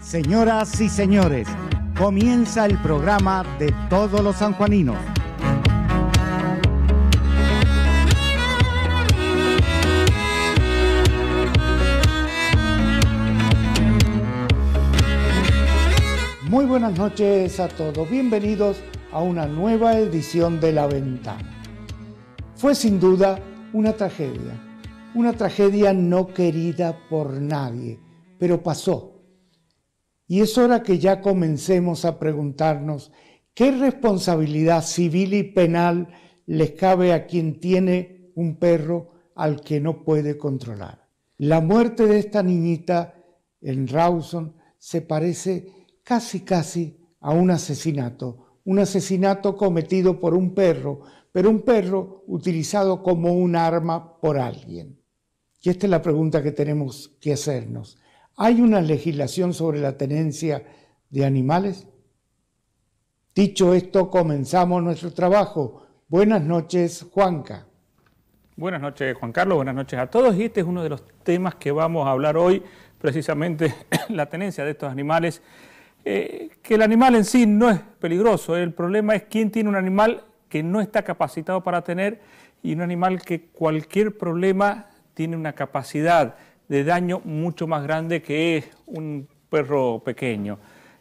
Señoras y señores, comienza el programa de todos los sanjuaninos. Muy buenas noches a todos, bienvenidos a una nueva edición de La Ventana. Fue sin duda una tragedia, una tragedia no querida por nadie, pero pasó y es hora que ya comencemos a preguntarnos qué responsabilidad civil y penal les cabe a quien tiene un perro al que no puede controlar. La muerte de esta niñita en Rawson se parece casi casi a un asesinato, un asesinato cometido por un perro, pero un perro utilizado como un arma por alguien. Y esta es la pregunta que tenemos que hacernos. ¿Hay una legislación sobre la tenencia de animales? Dicho esto, comenzamos nuestro trabajo. Buenas noches, Juanca. Buenas noches, Juan Carlos. Buenas noches a todos. Y este es uno de los temas que vamos a hablar hoy, precisamente la tenencia de estos animales. Eh, que el animal en sí no es peligroso. El problema es quién tiene un animal que no está capacitado para tener y un animal que cualquier problema tiene una capacidad de daño mucho más grande que un perro pequeño.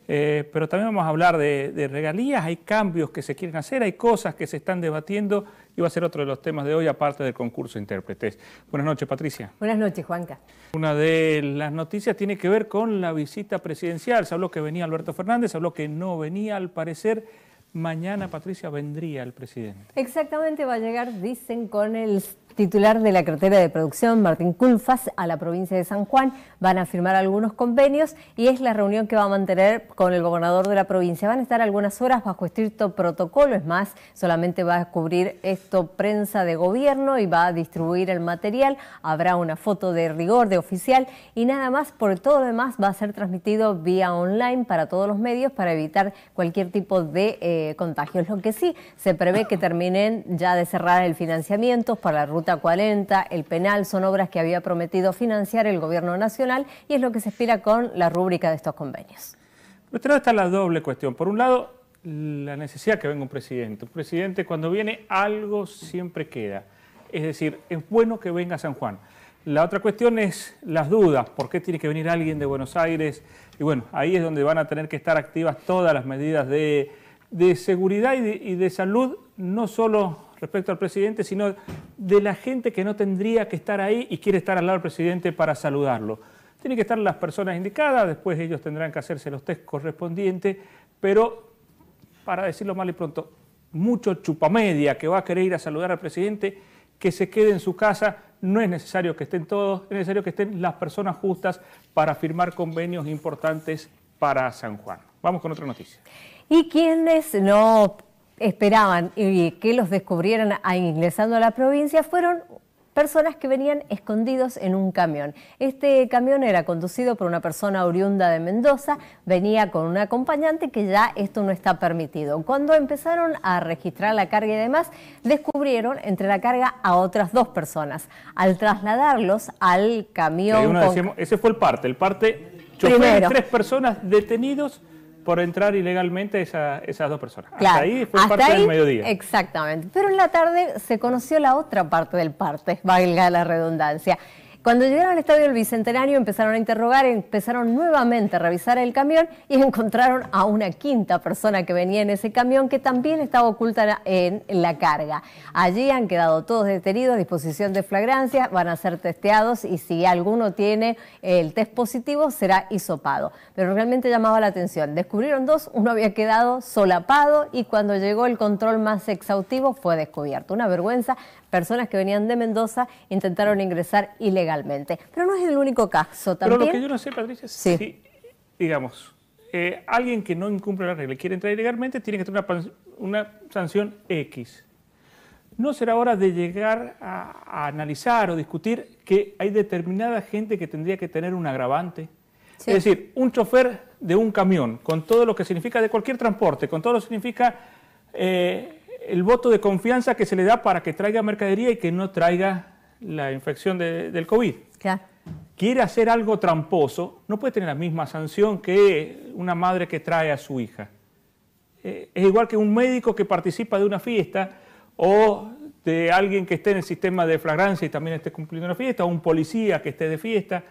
Eh, pero también vamos a hablar de, de, regalías, hay cambios que se quieren hacer, hay cosas que se están debatiendo y va a ser otro de los temas de hoy, aparte del concurso de intérpretes. Buenas noches, Patricia. Buenas noches, Juanca. Una de las noticias tiene que ver con la visita presidencial. Se habló que venía Alberto Fernández, se habló que no venía, al parecer. Mañana, Patricia, vendría el presidente. Exactamente, va a llegar, dicen, con el titular de la cartera de producción, Martín Culfas, a la provincia de San Juan. Van a firmar algunos convenios y es la reunión que va a mantener con el gobernador de la provincia. Van a estar algunas horas bajo estricto protocolo, es más, solamente va a cubrir esto prensa de gobierno y va a distribuir el material. Habrá una foto de rigor de oficial y nada más, por todo lo demás va a ser transmitido vía online para todos los medios para evitar cualquier tipo de contagio. Eh, contagios. Lo que sí se prevé que terminen ya de cerrar el financiamiento para la ruta 40, el penal, son obras que había prometido financiar el gobierno nacional y es lo que se espera con la rúbrica de estos convenios. nuestra está la doble cuestión. Por un lado, la necesidad que venga un presidente. Un presidente cuando viene algo siempre queda. Es decir, es bueno que venga San Juan. La otra cuestión es las dudas, por qué tiene que venir alguien de Buenos Aires. Y bueno, ahí es donde van a tener que estar activas todas las medidas de, seguridad y de, y de, salud, no solo respecto al presidente, sino de la gente que no tendría que estar ahí y quiere estar al lado del presidente para saludarlo. Tienen que estar las personas indicadas, después ellos tendrán que hacerse los test correspondientes, pero, para decirlo mal y pronto, mucho chupamedia que va a querer ir a saludar al presidente, que se quede en su casa, no es necesario que estén todos, es necesario que estén las personas justas para firmar convenios importantes para San Juan. Vamos con otra noticia. Y quiénes no esperaban y que los descubrieran ingresando a la provincia fueron personas que venían escondidos en un camión. Este camión era conducido por una persona oriunda de Mendoza, venía con un acompañante que ya esto no está permitido. Cuando empezaron a registrar la carga y demás, descubrieron entre la carga a otras dos personas. Al trasladarlos al camión... ese fue el parte, el parte... tres personas detenidos por entrar ilegalmente esas dos personas. Claro, hasta ahí fue parte del mediodía. Exactamente. Pero en la tarde se conoció la otra parte del parte, valga la redundancia. Cuando llegaron al estadio del Bicentenario empezaron a interrogar, empezaron nuevamente a revisar el camión y encontraron a una quinta persona que venía en ese camión que también estaba oculta en la carga. Allí han quedado todos detenidos, a disposición de flagrancia, van a ser testeados y si alguno tiene el test positivo será hisopado. Pero realmente llamaba la atención. Descubrieron dos, uno había quedado solapado y cuando llegó el control más exhaustivo fue descubierto. Una vergüenza, personas que venían de Mendoza intentaron ingresar ilegalmente. Pero no es el único caso también. Pero lo que yo no sé, Patricia, es sí. digamos, eh, alguien que no incumple la regla y quiere entrar ilegalmente tiene que tener una, sanción X. ¿No será hora de llegar a, analizar o discutir que hay determinada gente que tendría que tener un agravante? Es decir, un chofer de un camión, con todo lo que significa de cualquier transporte, con todo lo que significa eh, el voto de confianza que se le da para que traiga mercadería y que no traiga la infección del COVID. Quiere hacer algo tramposo, no puede tener la misma sanción que una madre que trae a su hija. Eh, es igual que un médico que participa de una fiesta o de alguien que esté en el sistema de flagrancia y también esté cumpliendo una fiesta, o un policía que esté de fiesta.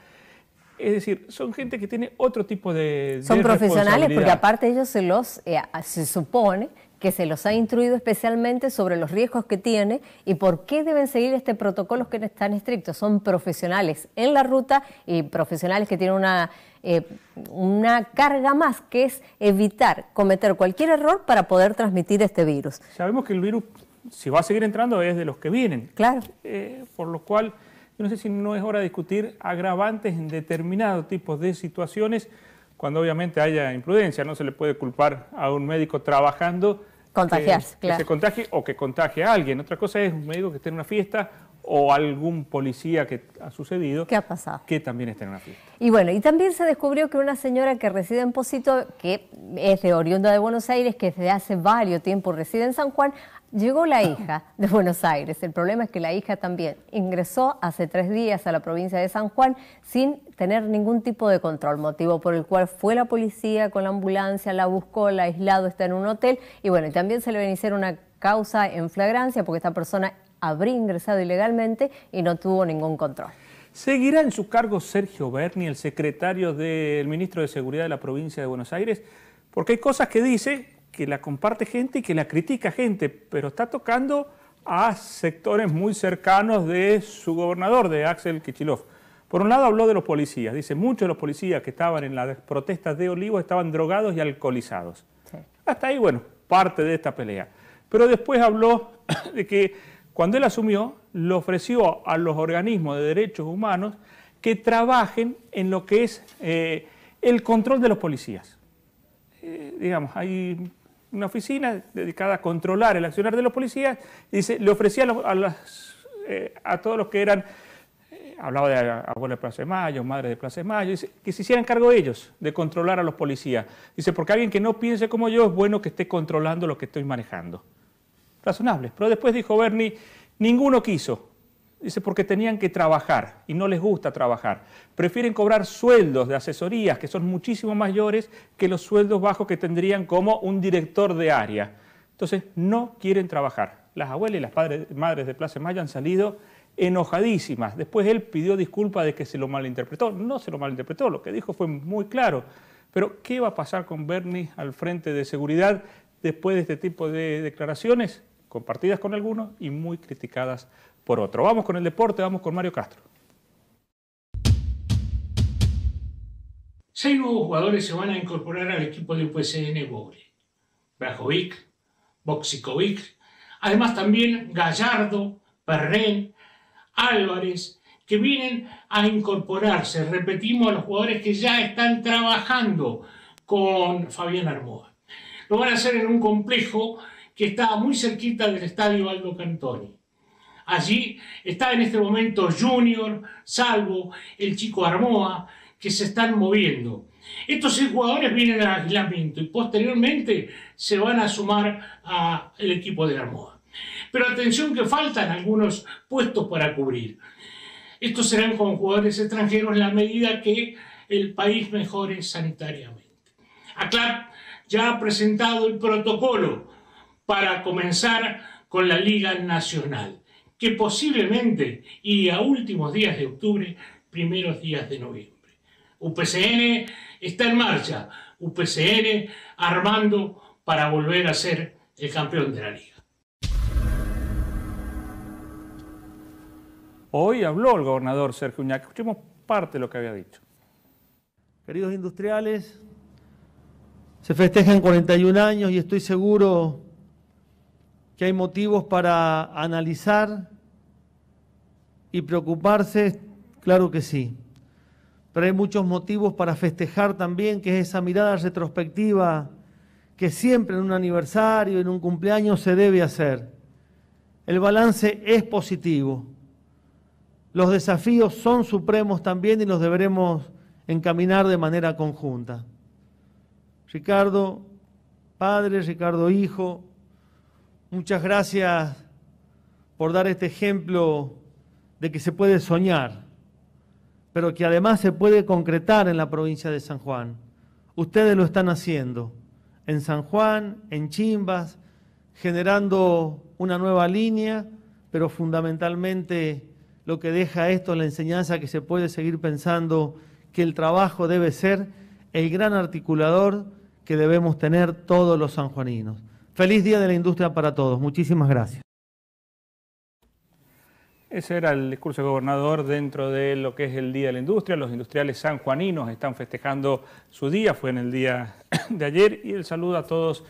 Es decir, son gente que tiene otro tipo de... Son profesionales porque aparte ellos se los, eh, se supone que se los ha instruido especialmente sobre los riesgos que tiene y por qué deben seguir este protocolo que no es tan estricto. Son profesionales en la ruta y profesionales que tienen una, eh, carga más, que es evitar cometer cualquier error para poder transmitir este virus. Sabemos que el virus, si va a seguir entrando, es de los que vienen. Claro. Eh, por lo cual, yo no sé si no es hora de discutir agravantes en determinados tipos de situaciones cuando obviamente haya imprudencia, no se le puede culpar a un médico trabajando. Contagiarse, que, se contagie o que contagie a alguien. Otra cosa es un médico que esté en una fiesta o algún policía que ha sucedido. ¿Qué ha pasado? Que también esté en una fiesta. Y bueno, y también se descubrió que una señora que reside en Posito, que es de oriunda de Buenos Aires, que desde hace varios tiempos reside en San Juan, Llegó la hija de Buenos Aires. El problema es que la hija también ingresó hace tres días a la provincia de San Juan sin tener ningún tipo de control, motivo por el cual fue la policía con la ambulancia, la buscó, la aislado, está en un hotel y bueno, también se le va a iniciar una causa en flagrancia porque esta persona habría ingresado ilegalmente y no tuvo ningún control. ¿Seguirá en su cargo Sergio Berni, el secretario del ministro de Seguridad de la provincia de Buenos Aires? Porque hay cosas que dice que la comparte gente y que la critica gente, pero está tocando a sectores muy cercanos de su gobernador, de Axel Kichilov. Por un lado habló de los policías, dice, muchos de los policías que estaban en las protestas de olivo estaban drogados y alcoholizados. Hasta ahí, bueno, parte de esta pelea. Pero después habló de que cuando él asumió, le ofreció a los organismos de derechos humanos que trabajen en lo que es eh, el control de los policías. Eh, digamos, hay una oficina dedicada a controlar el accionar de los policías, le ofrecía eh, a, todos los que eran, eh, hablaba de abuelos de Plaza de Mayo, madres de Plaza Mayo, que se hicieran cargo ellos, de controlar a los policías. Dice, porque alguien que no piense como yo es bueno que esté controlando lo que estoy manejando. Razonable, Pero después dijo Bernie, ninguno quiso. Dice, porque tenían que trabajar y no les gusta trabajar. Prefieren cobrar sueldos de asesorías que son muchísimo mayores que los sueldos bajos que tendrían como un director de área. Entonces, no quieren trabajar. Las abuelas y las padres, madres de Place Maya han salido enojadísimas. Después él pidió disculpas de que se lo malinterpretó. No se lo malinterpretó, lo que dijo fue muy claro. Pero, ¿qué va a pasar con Bernie al frente de seguridad después de este tipo de declaraciones? Compartidas con algunos y muy criticadas por otro. Vamos con el deporte, vamos con Mario Castro. Seis nuevos jugadores se van a incorporar al equipo de UPCN Bogre: Brajovic, Boxicovic, además también Gallardo, Perren, Álvarez, que vienen a incorporarse, repetimos, a los jugadores que ya están trabajando con Fabián Armoa. Lo van a hacer en un complejo que está muy cerquita del estadio Aldo Cantoni. Allí está en este momento Junior, Salvo, el chico Armoa, que se están moviendo. Estos seis jugadores vienen al aislamiento y posteriormente se van a sumar al equipo de Armoa. Pero atención que faltan algunos puestos para cubrir. Estos serán con jugadores extranjeros en la medida que el país mejore sanitariamente. ACLAP ya ha presentado el protocolo para comenzar con la Liga Nacional que posiblemente y a últimos días de octubre, primeros días de noviembre. UPCN está en marcha, UPCN armando para volver a ser el campeón de la liga. Hoy habló el gobernador Sergio Uñac. Escuchemos parte de lo que había dicho. Queridos industriales, se festejan 41 años y estoy seguro que hay motivos para analizar y preocuparse, claro que sí. Pero hay muchos motivos para festejar también, que es esa mirada retrospectiva que siempre en un aniversario, en un cumpleaños se debe hacer. El balance es positivo. Los desafíos son supremos también y los deberemos encaminar de manera conjunta. Ricardo, padre, Ricardo, hijo, Muchas gracias por dar este ejemplo de que se puede soñar, pero que además se puede concretar en la provincia de San Juan. Ustedes lo están haciendo en San Juan, en Chimbas, generando una nueva línea, pero fundamentalmente lo que deja esto es la enseñanza que se puede seguir pensando que el trabajo debe ser el gran articulador que debemos tener todos los sanjuaninos. Feliz Día de la Industria para todos. Muchísimas gracias. Ese era el discurso del gobernador dentro de lo que es el Día de la Industria. Los industriales sanjuaninos están festejando su día, fue en el día de ayer, y el saludo a todos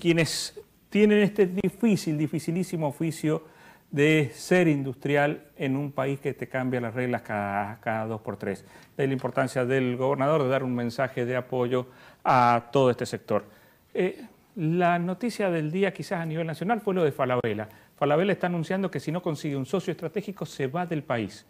quienes tienen este difícil, dificilísimo oficio de ser industrial en un país que te cambia las reglas cada, dos por tres. De la importancia del gobernador de dar un mensaje de apoyo a todo este sector. Eh, la noticia del día quizás a nivel nacional fue lo de Falabella. Falabella está anunciando que si no consigue un socio estratégico se va del país.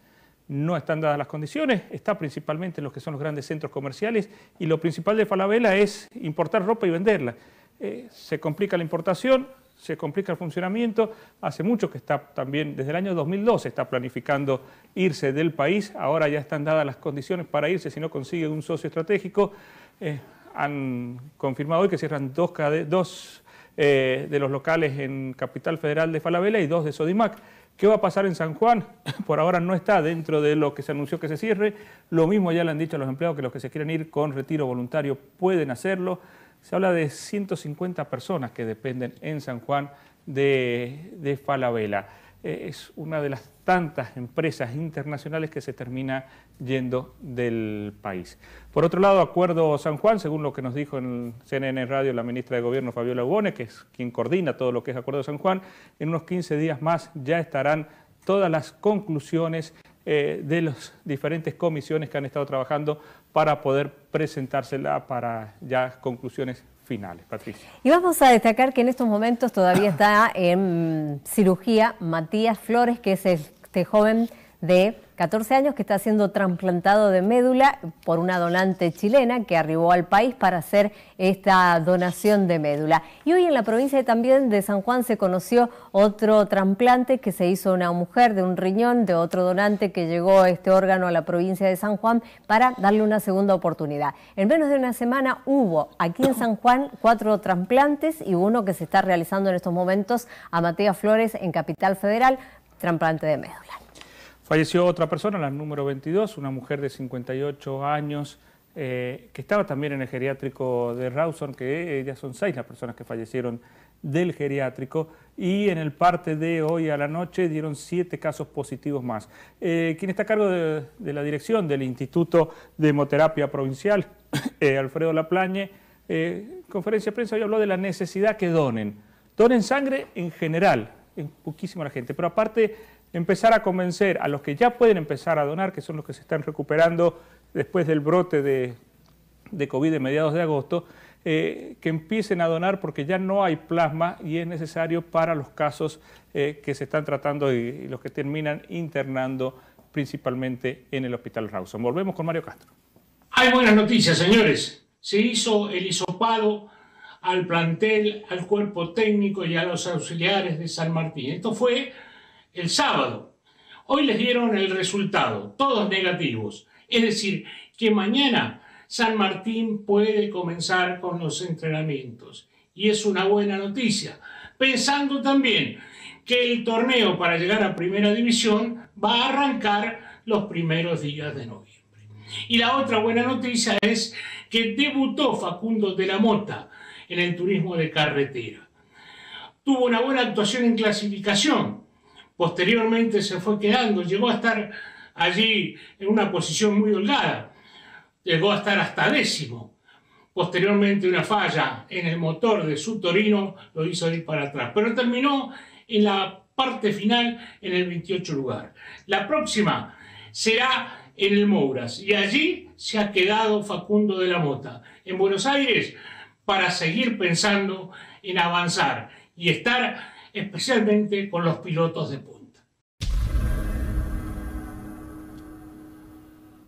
No están dadas las condiciones, está principalmente en los que son los grandes centros comerciales y lo principal de Falabella es importar ropa y venderla. Eh, se complica la importación, se complica el funcionamiento. Hace mucho que está también, desde el año 2012, está planificando irse del país. Ahora ya están dadas las condiciones para irse si no consigue un socio estratégico. Eh, han confirmado hoy que cierran dos, eh, de los locales en Capital Federal de Falabella y dos de Sodimac. ¿Qué va a pasar en San Juan? Por ahora no está dentro de lo que se anunció que se cierre. Lo mismo ya le han dicho a los empleados que los que se quieren ir con retiro voluntario pueden hacerlo. Se habla de 150 personas que dependen en San Juan de, de Falabella es una de las tantas empresas internacionales que se termina yendo del país. Por otro lado, Acuerdo San Juan, según lo que nos dijo en CNN Radio la ministra de Gobierno Fabiola Ubone, que es quien coordina todo lo que es Acuerdo San Juan, en unos 15 días más ya estarán todas las conclusiones eh, de las diferentes comisiones que han estado trabajando para poder presentársela para ya conclusiones finales. Patricia. Y vamos a destacar que en estos momentos todavía está en cirugía Matías Flores, que es este joven de 14 años que está siendo trasplantado de médula por una donante chilena que arribó al país para hacer esta donación de médula. Y hoy en la provincia también de San Juan se conoció otro trasplante que se hizo una mujer de un riñón, de otro donante que llegó a este órgano a la provincia de San Juan para darle una segunda oportunidad. En menos de una semana hubo aquí en San Juan cuatro trasplantes y uno que se está realizando en estos momentos a Matías Flores en Capital Federal, trasplante de médula. Falleció otra persona, la número 22, una mujer de 58 años, eh, que estaba también en el geriátrico de Rawson, que eh, ya son seis las personas que fallecieron del geriátrico, y en el parte de hoy a la noche dieron siete casos positivos más. Eh, quien está a cargo de, la dirección del Instituto de Hemoterapia Provincial, Alfredo Laplañe, conferencia de prensa hoy habló de la necesidad que donen. Donen sangre en general, en poquísima la gente, pero aparte empezar a convencer a los que ya pueden empezar a donar, que son los que se están recuperando después del brote de, de COVID de mediados de agosto, eh, que empiecen a donar porque ya no hay plasma y es necesario para los casos eh, que se están tratando y, los que terminan internando principalmente en el Hospital Rawson. Volvemos con Mario Castro. Hay buenas noticias, señores. Se hizo el hisopado al plantel, al cuerpo técnico y a los auxiliares de San Martín. Esto fue el sábado. Hoy les dieron el resultado, todos negativos. Es decir, que mañana San Martín puede comenzar con los entrenamientos. Y es una buena noticia. Pensando también que el torneo para llegar a primera división va a arrancar los primeros días de noviembre. Y la otra buena noticia es que debutó Facundo de la Mota en el turismo de carretera. Tuvo una buena actuación en clasificación, posteriormente se fue quedando, llegó a estar allí en una posición muy holgada, llegó a estar hasta décimo. Posteriormente una falla en el motor de su Torino lo hizo ir para atrás, pero terminó en la parte final en el 28 lugar. La próxima será en el Mouras y allí se ha quedado Facundo de la Mota en Buenos Aires para seguir pensando en avanzar y estar especialmente con los pilotos de punta.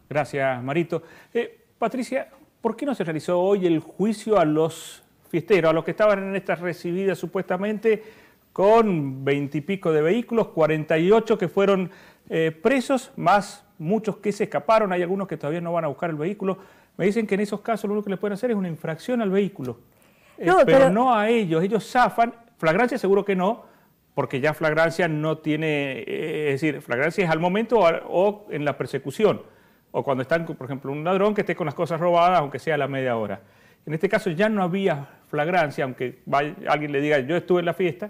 Gracias, Marito. Eh, Patricia, ¿por qué no se realizó hoy el juicio a los fiesteros, a los que estaban en estas recibidas supuestamente con veintipico de vehículos, 48 que fueron eh, presos, más muchos que se escaparon, hay algunos que todavía no van a buscar el vehículo? Me dicen que en esos casos lo único que le pueden hacer es una infracción al vehículo. Eh, pero, pero, no a ellos, ellos zafan Flagrancia seguro que no, porque ya flagrancia no tiene, eh, es decir, flagrancia es al momento o, en la persecución, o cuando están, por ejemplo, un ladrón que esté con las cosas robadas, aunque sea a la media hora. En este caso ya no había flagrancia, aunque alguien le diga yo estuve en la fiesta,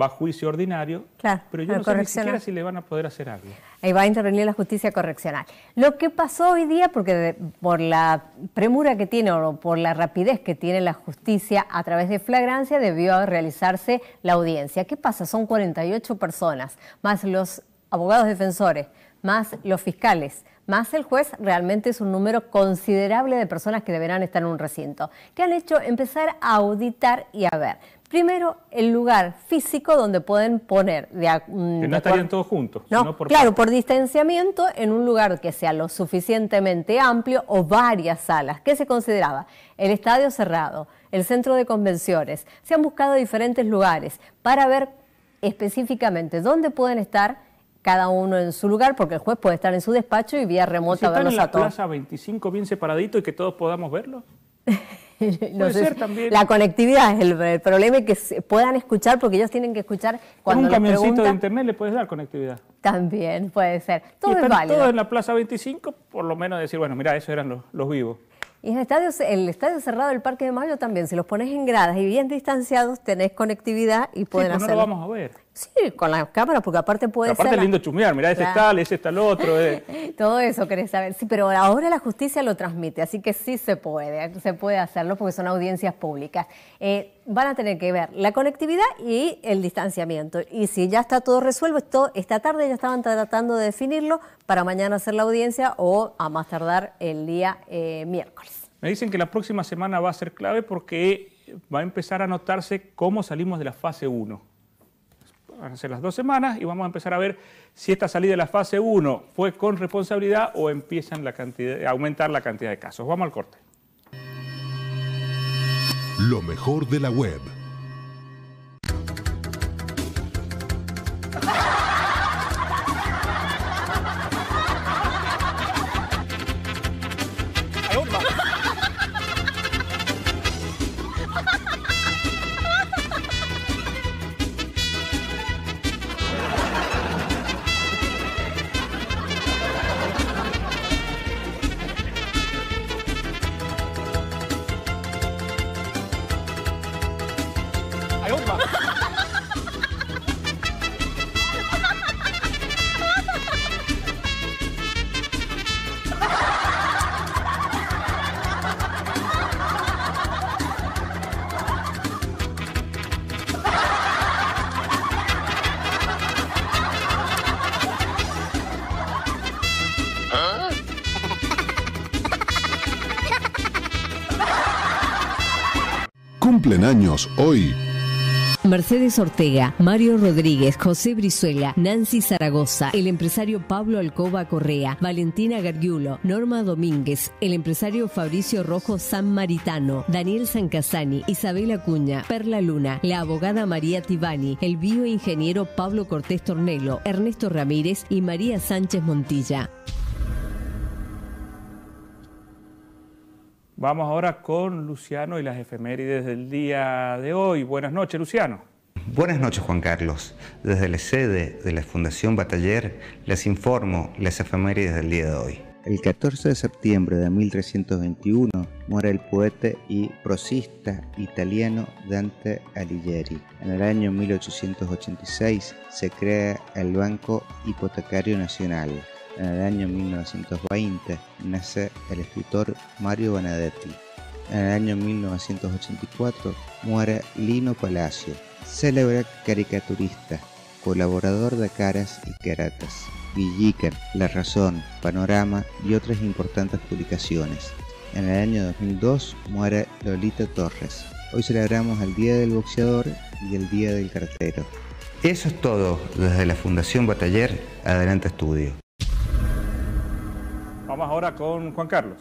va a juicio ordinario, pero yo no sé ni siquiera si le van a poder hacer algo. Ahí va a intervenir la justicia correccional. Lo que pasó hoy día, porque por la premura que tiene o por la rapidez que tiene la justicia a través de flagrancia, debió realizarse la audiencia. ¿Qué pasa? Son 48 personas, más los abogados defensores, más los fiscales, más el juez, realmente es un número considerable de personas que deberán estar en un recinto. ¿Qué han hecho? Empezar a auditar y a ver. Primero, el lugar físico donde pueden poner. Mm, que no estarían todos juntos. No, claro, por distanciamiento, en un lugar que sea lo suficientemente amplio o varias salas. ¿Qué se consideraba? El estadio cerrado, el centro de convenciones. Se han buscado diferentes lugares para ver específicamente dónde pueden estar cada uno en su lugar, porque el juez puede estar en su despacho y vía remota si verlos en la plaza 25 bien separadito y que todos podamos verlo? La conectividad es el, problema que puedan escuchar porque ellos tienen que escuchar cuando. Con un camioncito de internet le puedes dar conectividad. También puede ser. Todo en la Plaza 25, por lo menos decir, bueno, mira, esos eran los, vivos. Y en el estadio, el estadio cerrado del Parque de Mayo también, si los pones en gradas y bien distanciados, tenés conectividad y pueden sí, pues hacer. No lo vamos a ver. Sí, con las cámaras, porque aparte puede ser... Aparte es lindo chumear. mirá, ese está, ese está el otro. Eh. Todo eso querés saber. Sí, pero ahora la justicia lo transmite, así que sí se puede, se puede hacerlo porque son audiencias públicas. Eh, van a tener que ver la conectividad y el distanciamiento. Y si ya está todo resuelto, esta tarde ya estaban tratando de definirlo para mañana hacer la audiencia o a más tardar el día eh, miércoles. Me dicen que la próxima semana va a ser clave porque va a empezar a notarse cómo salimos de la fase 1 van a ser las dos semanas, y vamos a empezar a ver si esta salida de la fase 1 fue con responsabilidad o empiezan la cantidad, a aumentar la cantidad de casos. Vamos al corte. Lo mejor de la web. cumplen años hoy. Mercedes Ortega, Mario Rodríguez, José Brizuela, Nancy Zaragoza, el empresario Pablo Alcoba Correa, Valentina Gargiulo, Norma Domínguez, el empresario Fabricio Rojo San Maritano, Daniel Sancasani, Isabel Acuña, Perla Luna, la abogada María Tibani, el bioingeniero Pablo Cortés Tornelo, Ernesto Ramírez y María Sánchez Montilla. Vamos ahora con Luciano y las efemérides del día de hoy. Buenas noches, Luciano. Buenas noches, Juan Carlos. Desde la sede de la Fundación Bataller les informo las efemérides del día de hoy. El 14 de septiembre de 1321 muere el poeta y prosista italiano Dante Alighieri. En el año 1886 se crea el Banco Hipotecario Nacional. En el año 1920 nace el escritor Mario Benedetti. En el año 1984 muere Lino Palacio, célebre caricaturista, colaborador de Caras y Caratas, Villiquen, La Razón, Panorama y otras importantes publicaciones. En el año 2002 muere Lolita Torres. Hoy celebramos el Día del Boxeador y el Día del Cartero. Eso es todo desde la Fundación Bataller, adelante estudio. Vamos ahora con Juan Carlos.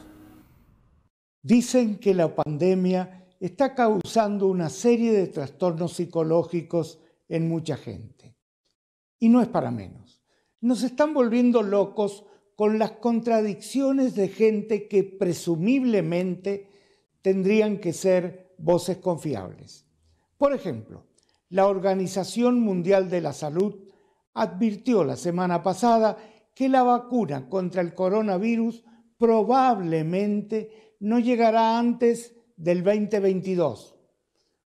Dicen que la pandemia está causando una serie de trastornos psicológicos en mucha gente. Y no es para menos. Nos están volviendo locos con las contradicciones de gente que presumiblemente tendrían que ser voces confiables. Por ejemplo, la Organización Mundial de la Salud advirtió la semana pasada que la vacuna contra el coronavirus probablemente no llegará antes del 2022,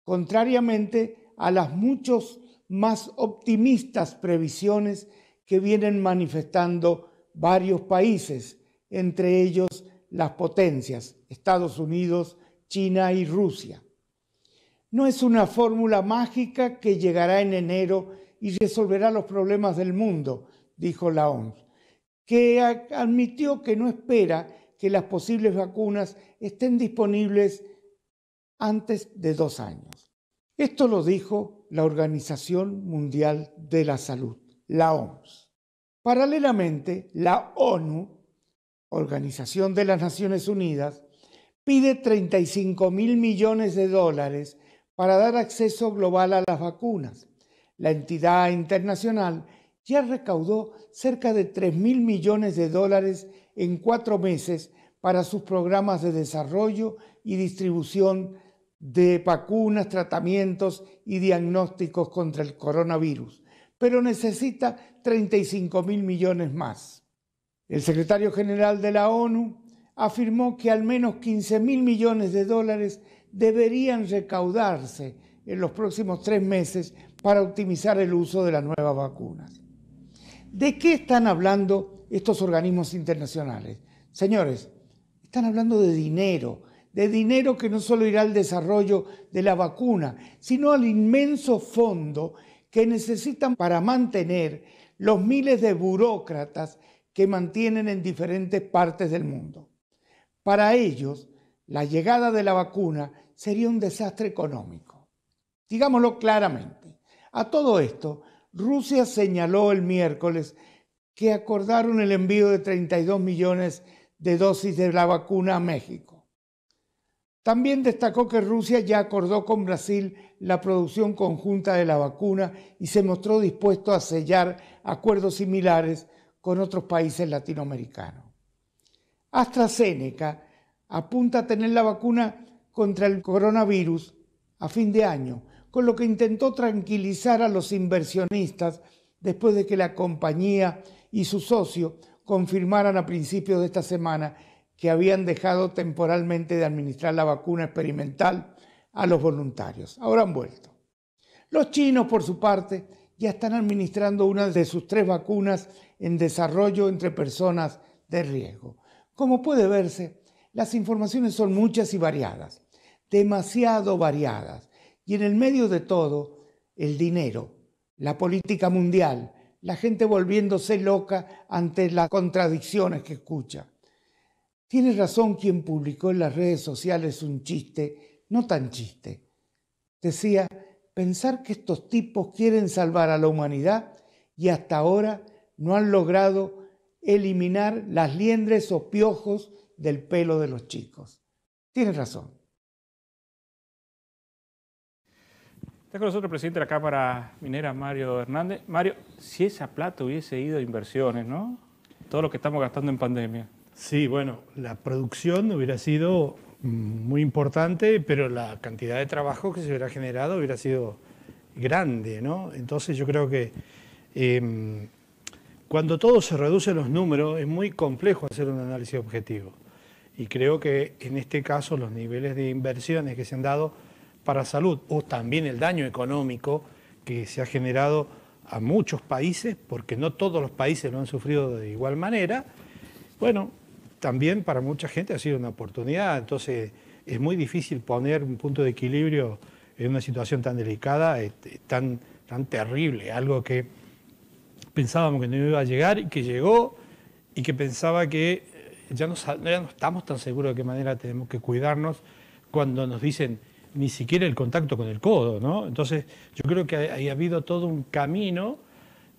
contrariamente a las muchos más optimistas previsiones que vienen manifestando varios países, entre ellos las potencias Estados Unidos, China y Rusia. No es una fórmula mágica que llegará en enero y resolverá los problemas del mundo, dijo la OMS que admitió que no espera que las posibles vacunas estén disponibles antes de dos años. Esto lo dijo la Organización Mundial de la Salud, la OMS. Paralelamente, la ONU, Organización de las Naciones Unidas, pide 35 mil millones de dólares para dar acceso global a las vacunas. La entidad internacional ya recaudó cerca de 3 mil millones de dólares en cuatro meses para sus programas de desarrollo y distribución de vacunas, tratamientos y diagnósticos contra el coronavirus, pero necesita 35 mil millones más. El secretario general de la ONU afirmó que al menos 15 mil millones de dólares deberían recaudarse en los próximos tres meses para optimizar el uso de las nuevas vacunas. ¿De qué están hablando estos organismos internacionales? Señores, están hablando de dinero, de dinero que no solo irá al desarrollo de la vacuna, sino al inmenso fondo que necesitan para mantener los miles de burócratas que mantienen en diferentes partes del mundo. Para ellos, la llegada de la vacuna sería un desastre económico. Digámoslo claramente. A todo esto Rusia señaló el miércoles que acordaron el envío de 32 millones de dosis de la vacuna a México. También destacó que Rusia ya acordó con Brasil la producción conjunta de la vacuna y se mostró dispuesto a sellar acuerdos similares con otros países latinoamericanos. AstraZeneca apunta a tener la vacuna contra el coronavirus a fin de año, con lo que intentó tranquilizar a los inversionistas después de que la compañía y su socio confirmaran a principios de esta semana que habían dejado temporalmente de administrar la vacuna experimental a los voluntarios. Ahora han vuelto. Los chinos, por su parte, ya están administrando una de sus tres vacunas en desarrollo entre personas de riesgo. Como puede verse, las informaciones son muchas y variadas, demasiado variadas y en el medio de todo, el dinero, la política mundial, la gente volviéndose loca ante las contradicciones que escucha. Tiene razón quien publicó en las redes sociales un chiste, no tan chiste. Decía, pensar que estos tipos quieren salvar a la humanidad y hasta ahora no han logrado eliminar las liendres o piojos del pelo de los chicos. Tienes razón. Está con nosotros el presidente de la Cámara Minera, Mario Hernández. Mario, si esa plata hubiese ido a inversiones, ¿no? Todo lo que estamos gastando en pandemia. Sí, bueno, la producción hubiera sido mm, muy importante, pero la cantidad de trabajo que se hubiera generado hubiera sido grande, ¿no? Entonces yo creo que em, cuando todo se reduce a los números es muy complejo hacer un análisis objetivo. Y creo que en este caso los niveles de inversiones que se han dado para salud o también el daño económico que se ha generado a muchos países, porque no todos los países lo han sufrido de igual manera, bueno, también para mucha gente ha sido una oportunidad, entonces es muy difícil poner un punto de equilibrio en una situación tan delicada, este, tan, tan terrible, algo que pensábamos que no iba a llegar y que llegó y que pensaba que eh, ya no, ya no estamos tan seguros de qué manera tenemos que cuidarnos cuando nos dicen ni siquiera el contacto con el codo, ¿no? Entonces, yo creo que ha, habido todo un camino.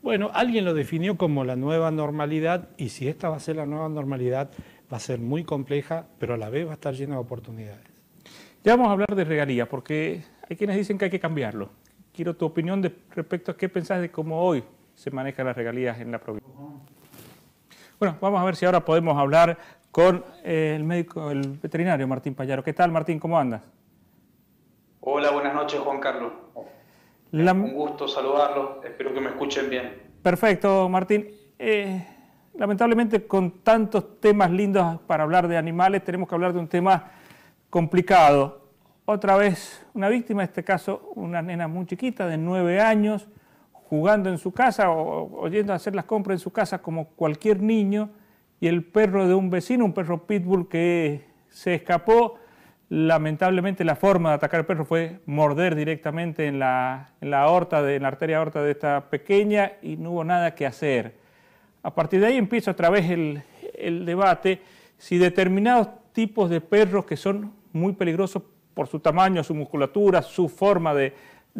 Bueno, alguien lo definió como la nueva normalidad y si esta va a ser la nueva normalidad, va a ser muy compleja, pero a la vez va a estar llena de oportunidades. Ya vamos a hablar de regalías, porque hay quienes dicen que hay que cambiarlo. Quiero tu opinión respecto a qué pensás de cómo hoy se manejan las regalías en la provincia. Bueno, vamos a ver si ahora podemos hablar con el médico, el veterinario Martín Payaro. ¿Qué tal, Martín? ¿Cómo andas? Hola, buenas noches, Juan Carlos. Un gusto saludarlo. espero que me escuchen bien. Perfecto, Martín. Eh, lamentablemente, con tantos temas lindos para hablar de animales, tenemos que hablar de un tema complicado. Otra vez una víctima, en este caso una nena muy chiquita de nueve años, jugando en su casa o, yendo a hacer las compras en su casa como cualquier niño, y el perro de un vecino, un perro pitbull que se escapó, Lamentablemente la forma de atacar al perro fue morder directamente en la, aorta, en la arteria aorta de esta pequeña y no hubo nada que hacer. A partir de ahí empiezo otra vez el, debate si determinados tipos de perros que son muy peligrosos por su tamaño, su musculatura, su forma de,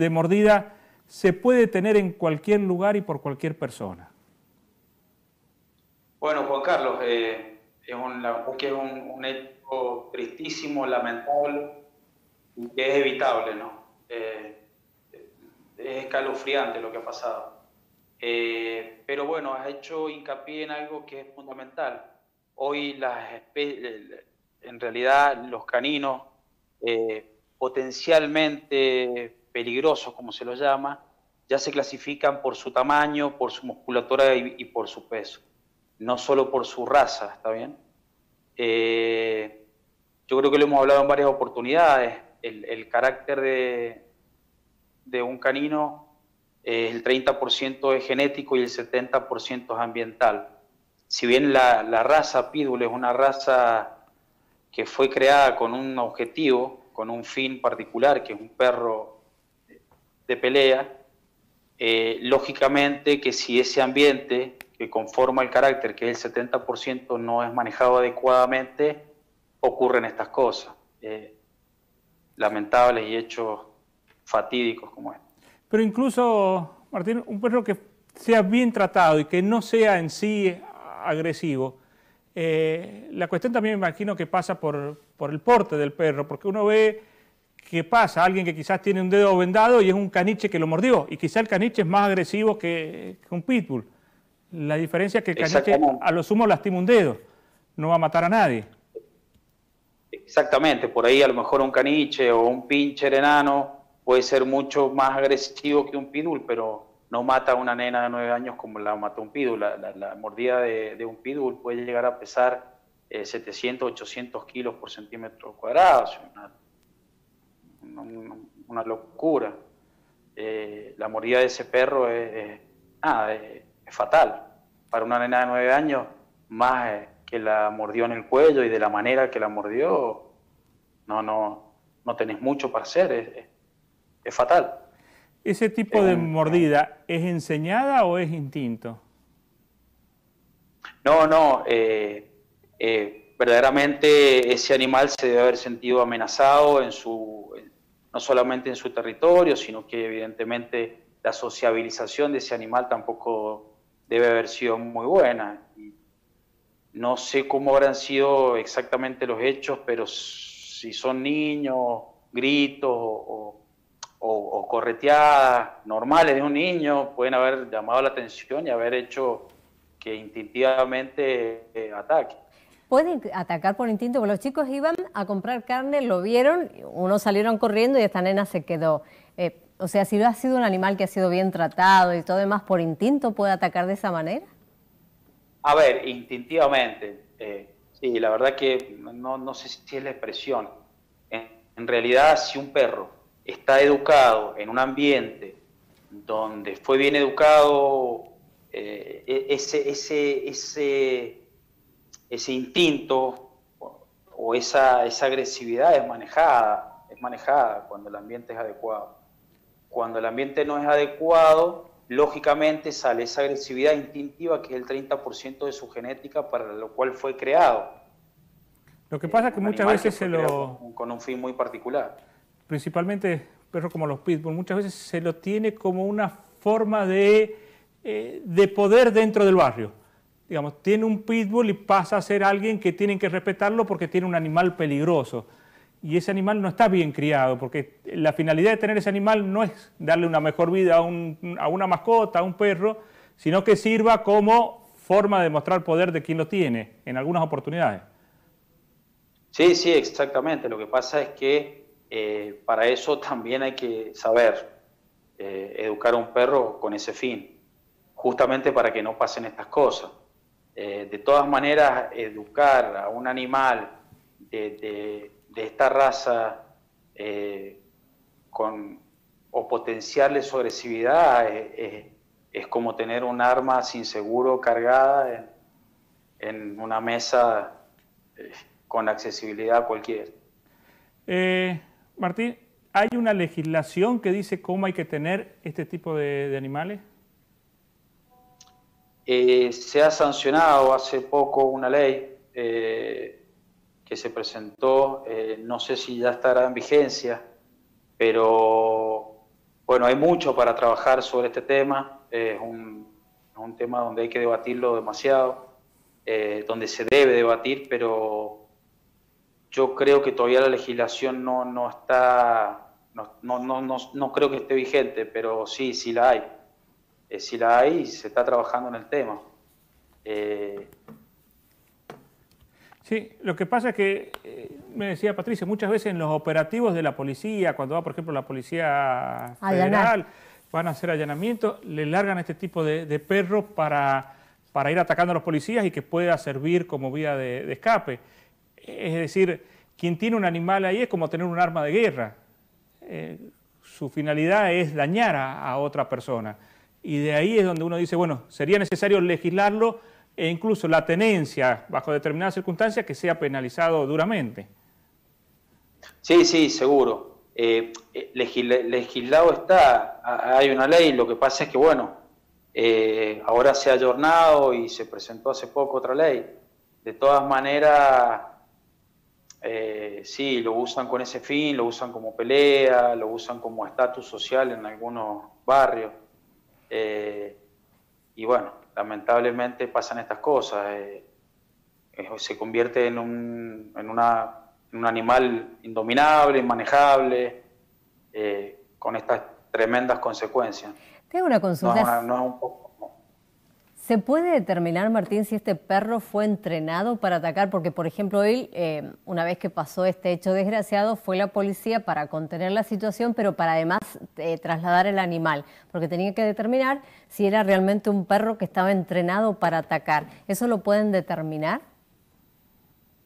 mordida, se puede tener en cualquier lugar y por cualquier persona. Bueno, Juan Carlos, eh, es un, un, hecho tristísimo, lamentable, que es evitable, ¿no? Eh, es escalofriante lo que ha pasado. Eh, pero bueno, has hecho hincapié en algo que es fundamental. Hoy las en realidad los caninos eh, potencialmente peligrosos, como se los llama, ya se clasifican por su tamaño, por su musculatura y por su peso no solo por su raza, ¿está bien? Eh, yo creo que lo hemos hablado en varias oportunidades, el, carácter de, un canino, es eh, el 30% es genético y el 70% es ambiental. Si bien la, raza pídule es una raza que fue creada con un objetivo, con un fin particular, que es un perro de pelea, eh, lógicamente que si ese ambiente que conforma el carácter, que el 70%, no es manejado adecuadamente, ocurren estas cosas, eh, lamentables y hechos fatídicos como este. Pero incluso, Martín, un perro que sea bien tratado y que no sea en sí agresivo, eh, la cuestión también me imagino que pasa por, el porte del perro, porque uno ve que pasa alguien que quizás tiene un dedo vendado y es un caniche que lo mordió, y quizás el caniche es más agresivo que, que un pitbull. La diferencia es que caniche a lo sumo lastima un dedo, no va a matar a nadie. Exactamente, por ahí a lo mejor un caniche o un pinche enano puede ser mucho más agresivo que un pidul, pero no mata a una nena de nueve años como la mató un pidul. La, mordida de, un pidul puede llegar a pesar 700, eh, 800 kilos por centímetro cuadrado, una, una, locura. Eh, la mordida de ese perro es, es fatal. Para una nena de nueve años, más eh, que la mordió en el cuello y de la manera que la mordió, no, no, no tenés mucho para hacer, es, es, fatal. ¿Ese tipo de mordida es enseñada o es instinto? No, no, eh, eh, verdaderamente ese animal se debe haber sentido amenazado en su, no solamente en su territorio, sino que evidentemente la sociabilización de ese animal tampoco debe haber sido muy buena. No sé cómo habrán sido exactamente los hechos, pero si son niños, gritos o, correteadas normales de un niño, pueden haber llamado la atención y haber hecho que instintivamente eh, ataque. Pueden atacar por instinto, porque los chicos iban a comprar carne, lo vieron, unos salieron corriendo y esta nena se quedó. Eh, o sea, si ha sido un animal que ha sido bien tratado y todo demás, ¿por instinto puede atacar de esa manera? A ver, instintivamente. Eh, sí, la verdad que no, sé si es la expresión. En, realidad, si un perro está educado en un ambiente donde fue bien educado, eh, e, ese, instinto o esa, esa agresividad es manejada, es manejada cuando el ambiente es adecuado. Cuando el ambiente no es adecuado, lógicamente sale esa agresividad instintiva que es el 30% de su genética para lo cual fue creado. Lo que pasa es que eh, muchas veces se lo... Con un fin muy particular. Principalmente perros como los pitbull, muchas veces se lo tiene como una forma de, eh, de poder dentro del barrio. Digamos, tiene un pitbull y pasa a ser alguien que tienen que respetarlo porque tiene un animal peligroso y ese animal no está bien criado, porque la finalidad de tener ese animal no es darle una mejor vida a, un, a una mascota, a un perro, sino que sirva como forma de mostrar poder de quien lo tiene en algunas oportunidades. Sí, sí, exactamente. Lo que pasa es que eh, para eso también hay que saber eh, educar a un perro con ese fin, justamente para que no pasen estas cosas. Eh, de todas maneras, educar a un animal de de esta raza eh, con, o potenciarle su agresividad eh, eh, es, como tener un arma sin seguro cargada en, una mesa con accesibilidad a cualquier. Martín, ¿hay una legislación que dice cómo hay que tener este tipo de, animales? se ha sancionado hace poco una ley que se presentó, eh, no sé si ya estará en vigencia, pero bueno, hay mucho para trabajar sobre este tema, es, un, tema donde hay que debatirlo demasiado, eh, donde se debe debatir, pero yo creo que todavía la legislación no, está, no, no, no creo que esté vigente, pero sí, sí la hay, eh, sí la hay y se está trabajando en el tema. Sí, lo que pasa es que, eh, me decía Patricia, muchas veces en los operativos de la policía, cuando va, por ejemplo, la policía federal, van a hacer allanamientos, le largan este tipo de, perros para, ir atacando a los policías y que pueda servir como vía de, escape. Es decir, quien tiene un animal ahí es como tener un arma de guerra. Eh, su finalidad es dañar a otra persona. Y de ahí es donde uno dice, bueno, sería necesario legislarlo e incluso la tenencia bajo determinadas circunstancias que sea penalizado duramente. Sí, sí, seguro. Eh, eh, legislado está, hay una ley, lo que pasa es que, bueno, eh, ahora se ha ayornado y se presentó hace poco otra ley. De todas maneras, sí, lo usan con ese fin, lo usan como pelea, lo usan como estatus social en algunos barrios. y bueno, lamentablemente pasan estas cosas. Eh, eh, se convierte en un, en, una, animal indominable, inmanejable, eh, con estas tremendas consecuencias. Tengo una consulta. ¿Se puede determinar, Martín, si este perro fue entrenado para atacar? Porque, por ejemplo, él, eh, una vez que pasó este hecho desgraciado, fue la policía para contener la situación, pero para además eh, trasladar el animal, porque tenía que determinar si era realmente un perro que estaba entrenado para atacar. ¿Eso lo pueden determinar?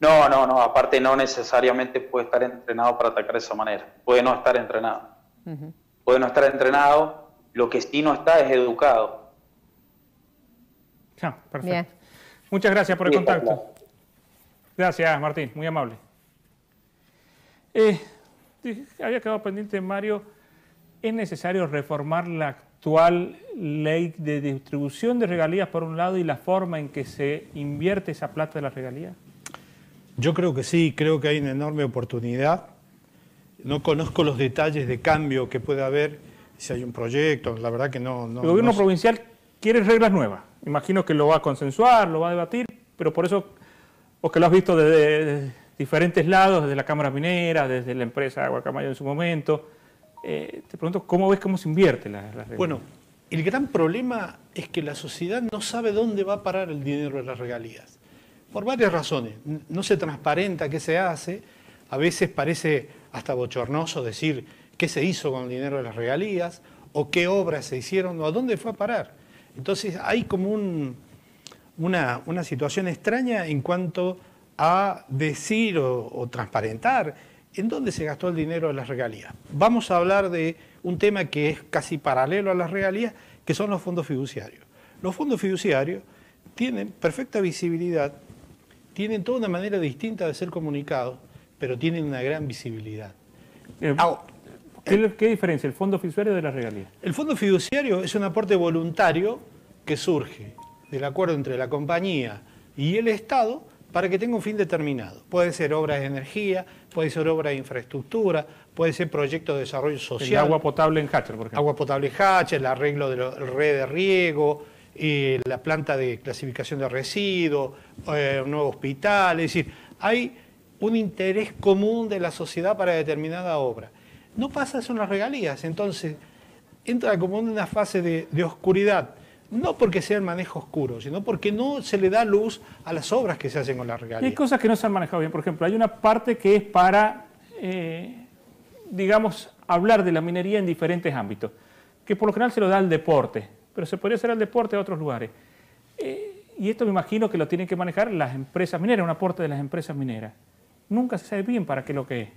No, no, no. Aparte, no necesariamente puede estar entrenado para atacar de esa manera. Puede no estar entrenado. Puede no estar entrenado. Lo que sí no está es educado Ah, perfecto. Muchas gracias por el contacto. Gracias, Martín, muy amable. Eh, había quedado pendiente, Mario, es necesario reformar la actual ley de distribución de regalías por un lado y la forma en que se invierte esa plata de las regalías. Yo creo que sí, creo que hay una enorme oportunidad. No conozco los detalles de cambio que puede haber si hay un proyecto, la verdad que no... el gobierno provincial quieres reglas nuevas. Imagino que lo va a consensuar, lo va a debatir, pero por eso, o que lo has visto desde, diferentes lados, desde la Cámara Minera, desde la empresa Aguacamayo en su momento, eh, te pregunto, ¿cómo ves cómo se invierte las reglas? Bueno, el gran problema es que la sociedad no sabe dónde va a parar el dinero de las regalías. Por varias razones. No se transparenta qué se hace. A veces parece hasta bochornoso decir qué se hizo con el dinero de las regalías o qué obras se hicieron o a dónde fue a parar. Entonces hay como una, situación extraña en cuanto a decir o, transparentar en dónde se gastó el dinero de las regalías. Vamos a hablar de un tema que es casi paralelo a las regalías, que son los fondos fiduciarios. Los fondos fiduciarios tienen perfecta visibilidad, tienen toda una manera distinta de ser comunicados, pero tienen una gran visibilidad. Eh, ¿Qué, diferencia el fondo fiduciario de la regalía? El fondo fiduciario es un aporte voluntario que surge del acuerdo entre la compañía y el Estado para que tenga un fin determinado. Puede ser obras de energía, puede ser obras de infraestructura, puede ser proyectos de desarrollo social. El agua potable en Hatcher, por ejemplo. Agua potable en Hatcher, el arreglo de la red de riego, eh, la planta de clasificación de residuos, eh, un nuevo hospital. Es decir, hay un interés común de la sociedad para determinada obra no pasa eso en las regalías. Entonces, entra como en una fase de, oscuridad, no porque sea el manejo oscuro, sino porque no se le da luz a las obras que se hacen con las regalías. hay cosas que no se han manejado bien. Por ejemplo, hay una parte que es para, eh, digamos, hablar de la minería en diferentes ámbitos, que por lo general se lo da al deporte, pero se podría hacer al deporte a otros lugares. Eh, y esto me imagino que lo tienen que manejar las empresas mineras, un aporte de las empresas mineras. Nunca se sabe bien para qué lo que es.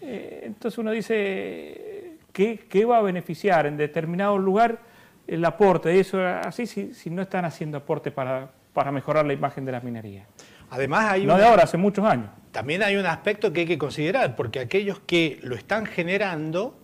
Eh, entonces uno dice, ¿qué, va a beneficiar en determinado lugar el aporte? y Eso así si, si, no están haciendo aporte para, mejorar la imagen de la minería. Además hay... No de ahora, hace muchos años. También hay un aspecto que hay que considerar, porque aquellos que lo están generando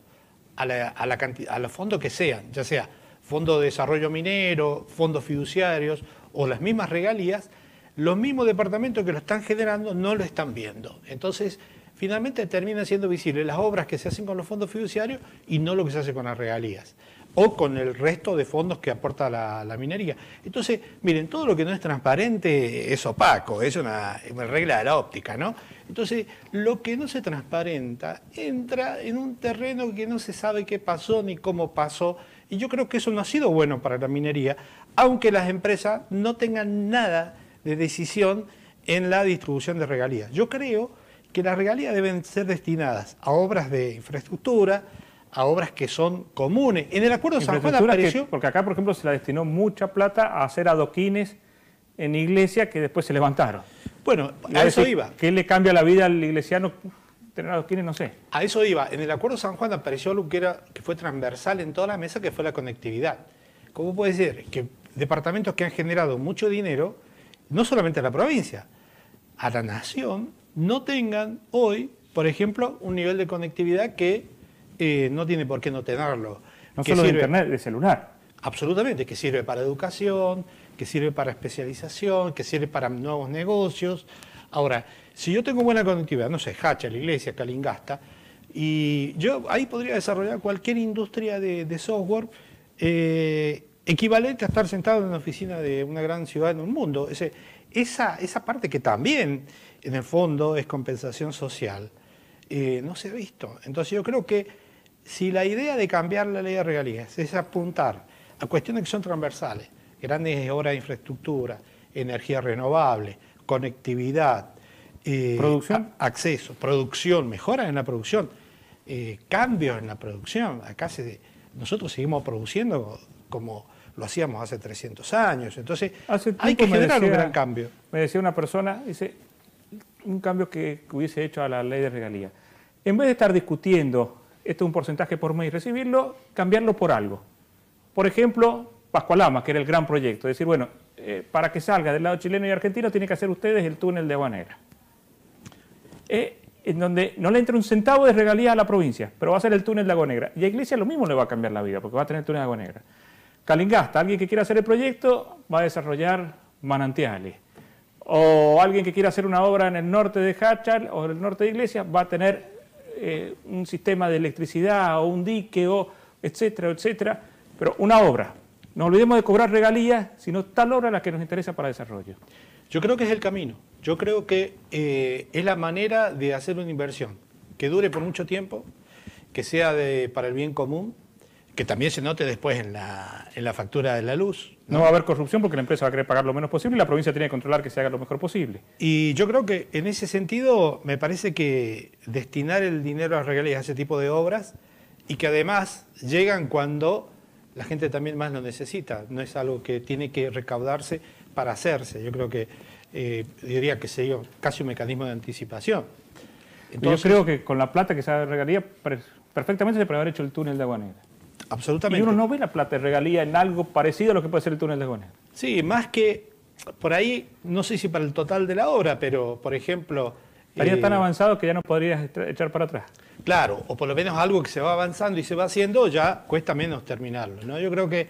a, la, cantidad, a los fondos que sean, ya sea fondo de desarrollo minero, fondos fiduciarios o las mismas regalías, los mismos departamentos que lo están generando no lo están viendo. Entonces, finalmente terminan siendo visible las obras que se hacen con los fondos fiduciarios y no lo que se hace con las regalías o con el resto de fondos que aporta la, minería. Entonces, miren, todo lo que no es transparente es opaco, es una, una, regla de la óptica, ¿no? Entonces, lo que no se transparenta entra en un terreno que no se sabe qué pasó ni cómo pasó, y yo creo que eso no ha sido bueno para la minería, aunque las empresas no tengan nada de decisión en la distribución de regalías. Yo creo que las regalías deben ser destinadas a obras de infraestructura, a obras que son comunes. En el acuerdo de San Juan apareció... porque acá, por ejemplo, se la destinó mucha plata a hacer adoquines en iglesia que después se levantaron. Bueno, a, eso iba. ¿Qué le cambia la vida al iglesiano tener adoquines? No sé. A eso iba. En el acuerdo de San Juan apareció algo que, era, que fue transversal en toda la mesa, que fue la conectividad. ¿Cómo puede ser que departamentos que han generado mucho dinero, no solamente a la provincia, a la nación, no tengan hoy, por ejemplo, un nivel de conectividad que eh, no tiene por qué no tenerlo. No solo de internet, de celular. Absolutamente, que sirve para educación, que sirve para especialización, que sirve para nuevos negocios. Ahora, si yo tengo buena conectividad, no sé, Hacha, la iglesia, Calingasta, y yo ahí podría desarrollar cualquier industria de, software eh, equivalente a estar sentado en una oficina de una gran ciudad en un mundo. esa, esa parte que también en el fondo es compensación social, eh, no se ha visto. Entonces yo creo que si la idea de cambiar la ley de regalías es apuntar a cuestiones que son transversales, grandes obras de infraestructura, energía renovable, conectividad, eh, acceso, producción, mejoras en la producción, eh, cambios en la producción. Acá se, nosotros seguimos produciendo como lo hacíamos hace 300 años. Entonces, hay que generar un gran cambio. Me decía una persona, dice, un cambio que hubiese hecho a la ley de regalía. En vez de estar discutiendo esto es un porcentaje por mes y recibirlo, cambiarlo por algo. Por ejemplo, Pascualama, que era el gran proyecto, decir, bueno, eh, para que salga del lado chileno y argentino, tiene que hacer ustedes el túnel de Agua Negra. Eh, en donde no le entra un centavo de regalía a la provincia, pero va a ser el túnel de Agua Negra. Y a Iglesia lo mismo le va a cambiar la vida, porque va a tener el túnel de Agua Negra. Calingasta, alguien que quiera hacer el proyecto, va a desarrollar manantiales o alguien que quiera hacer una obra en el norte de Hachal o en el norte de Iglesia va a tener eh, un sistema de electricidad o un dique o etcétera, etcétera, pero una obra. No olvidemos de cobrar regalías, sino tal obra la que nos interesa para desarrollo. Yo creo que es el camino, yo creo que eh, es la manera de hacer una inversión que dure por mucho tiempo, que sea de, para el bien común que también se note después en la, factura de la luz. ¿no? va a haber corrupción porque la empresa va a querer pagar lo menos posible y la provincia tiene que controlar que se haga lo mejor posible. Y yo creo que en ese sentido me parece que destinar el dinero a regalías a ese tipo de obras y que además llegan cuando la gente también más lo necesita, no es algo que tiene que recaudarse para hacerse. Yo creo que eh, diría que sería casi un mecanismo de anticipación. Entonces, yo creo que con la plata que se regalía perfectamente se puede haber hecho el túnel de Aguanera. Absolutamente. Y uno no ve la plata de regalía en algo parecido a lo que puede ser el túnel de Gómez. Sí, más que por ahí, no sé si para el total de la obra, pero por ejemplo... Estaría tan eh, avanzado que ya no podrías echar para atrás. Claro, o por lo menos algo que se va avanzando y se va haciendo, ya cuesta menos terminarlo. ¿no? Yo creo que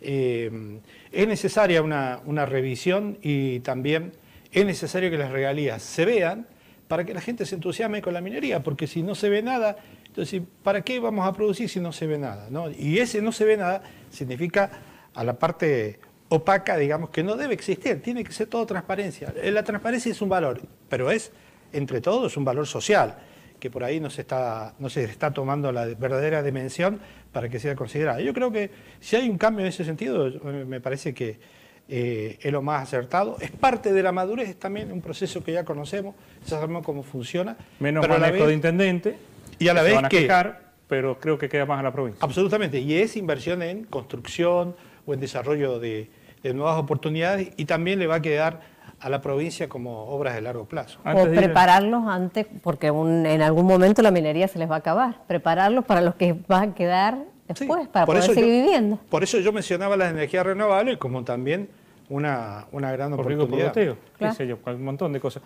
eh, es necesaria una, una revisión y también es necesario que las regalías se vean para que la gente se entusiasme con la minería, porque si no se ve nada, entonces, ¿para qué vamos a producir si no se ve nada? Y ese no se ve nada significa a la parte opaca, digamos, que no debe existir, tiene que ser todo transparencia. Eh, la transparencia es un valor, pero es, entre todos, un valor social, que por ahí no se está, no se está tomando la verdadera dimensión para que sea considerada. Yo creo que si hay un cambio en ese sentido, eh, me parece que eh, es lo más acertado. Es parte de la madurez, es también un proceso que ya conocemos, ya sabemos cómo funciona. Menos pero de intendente. Y a la vez van que... pero creo que queda más a la provincia. Absolutamente, y es inversión en construcción o en desarrollo de, nuevas oportunidades y también le va a quedar a la provincia como obras de largo plazo. o prepararlos antes, porque en algún momento la minería se les va a acabar, prepararlos para los que van a quedar después, para poder seguir viviendo. Por eso yo mencionaba las energías renovables como también una, una gran oportunidad. Por un montón de cosas.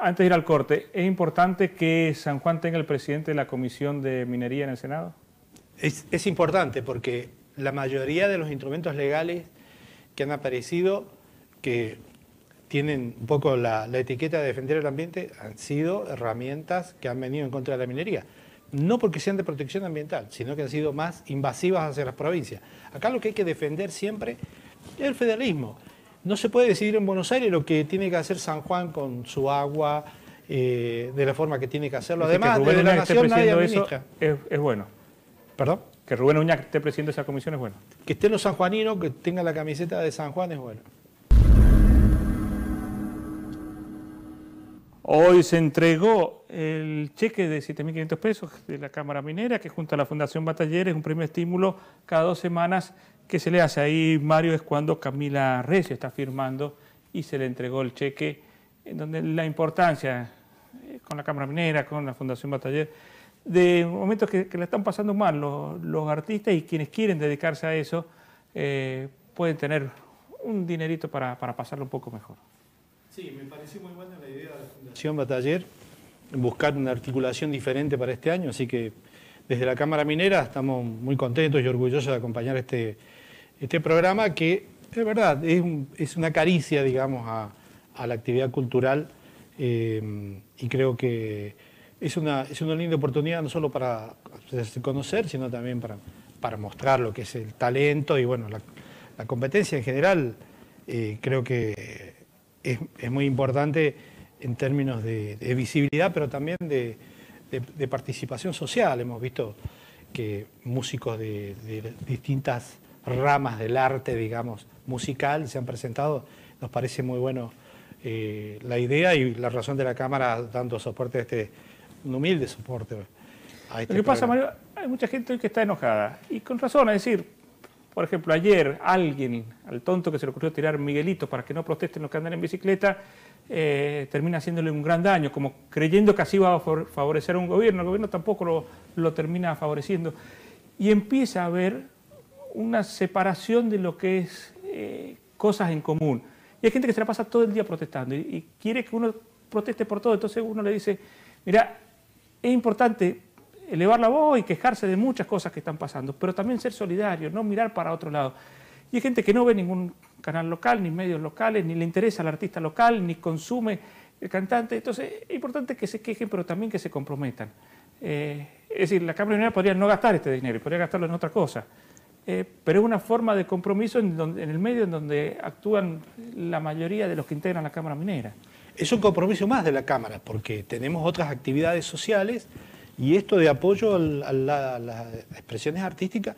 Antes de ir al corte, ¿es importante que San Juan tenga el presidente de la Comisión de Minería en el Senado? Es, importante porque la mayoría de los instrumentos legales que han aparecido, que tienen un poco la, la, etiqueta de defender el ambiente, han sido herramientas que han venido en contra de la minería. No porque sean de protección ambiental, sino que han sido más invasivas hacia las provincias. Acá lo que hay que defender siempre es el federalismo. No se puede decidir en Buenos Aires lo que tiene que hacer San Juan con su agua, eh, de la forma que tiene que hacerlo. Además, que la Nación nadie es, bueno. ¿Perdón? Que Rubén Uña esté presidiendo esa comisión es bueno. Que estén los sanjuaninos, que tengan la camiseta de San Juan es bueno. Hoy se entregó el cheque de 7.500 pesos de la Cámara Minera, que junto a la Fundación es un primer estímulo cada dos semanas ¿Qué se le hace ahí, Mario, es cuando Camila Recio está firmando y se le entregó el cheque, en donde la importancia eh, con la Cámara Minera, con la Fundación Bataller, de momentos que, le están pasando mal los, artistas y quienes quieren dedicarse a eso eh, pueden tener un dinerito para, para pasarlo un poco mejor. Sí, me pareció muy buena la idea de la Fundación Bataller, buscar una articulación diferente para este año, así que desde la Cámara Minera estamos muy contentos y orgullosos de acompañar este, este programa que, es verdad, es, una caricia, digamos, a, la actividad cultural eh, y creo que es una, es una linda oportunidad no solo para hacerse conocer, sino también para, para mostrar lo que es el talento y, bueno, la, competencia en general. Eh, creo que es, muy importante en términos de visibilidad, pero también de de, participación social. Hemos visto que músicos de, distintas ramas del arte, digamos, musical se han presentado. Nos parece muy bueno eh, la idea y la razón de la Cámara dando soporte a este, un humilde soporte. A este Lo que pasa, Mario, hay mucha gente hoy que está enojada y con razón, es decir, por ejemplo, ayer alguien, al tonto que se le ocurrió tirar Miguelito para que no protesten los que andan en bicicleta, eh, termina haciéndole un gran daño, como creyendo que así va a favorecer a un gobierno, el gobierno tampoco lo, lo termina favoreciendo. Y empieza a haber una separación de lo que es eh, cosas en común. Y hay gente que se la pasa todo el día protestando y, y quiere que uno proteste por todo, entonces uno le dice, mira, es importante elevar la voz y quejarse de muchas cosas que están pasando, pero también ser solidario, no mirar para otro lado. Y hay gente que no ve ningún canal local, ni medios locales, ni le interesa al artista local, ni consume el cantante. Entonces es importante que se quejen, pero también que se comprometan. Eh, es decir, la Cámara Minera podría no gastar este dinero, podría gastarlo en otra cosa. Eh, pero es una forma de compromiso en, el medio en donde actúan la mayoría de los que integran la Cámara Minera. Es un compromiso más de la Cámara, porque tenemos otras actividades sociales y esto de apoyo a las expresiones artísticas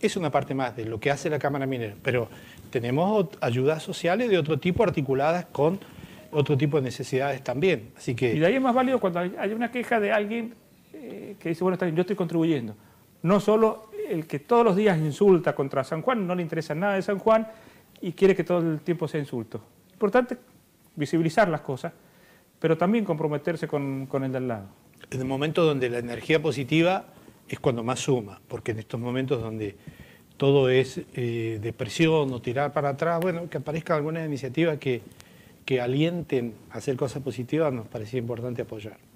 es una parte más de lo que hace la Cámara Minera, pero tenemos ayudas sociales de otro tipo articuladas con otro tipo de necesidades también. Y de ahí es más válido cuando hay una queja de alguien eh, que dice, bueno, está bien, yo estoy contribuyendo. No solo el que todos los días insulta contra San Juan, no le interesa nada de San Juan y quiere que todo el tiempo sea insulto. Importante visibilizar las cosas, pero también comprometerse con, con el de al lado. En el momento donde la energía positiva es cuando más suma, porque en estos momentos donde todo es eh, depresión o tirar para atrás, bueno, que aparezca algunas iniciativas que, que alienten a hacer cosas positivas nos parecía importante apoyar.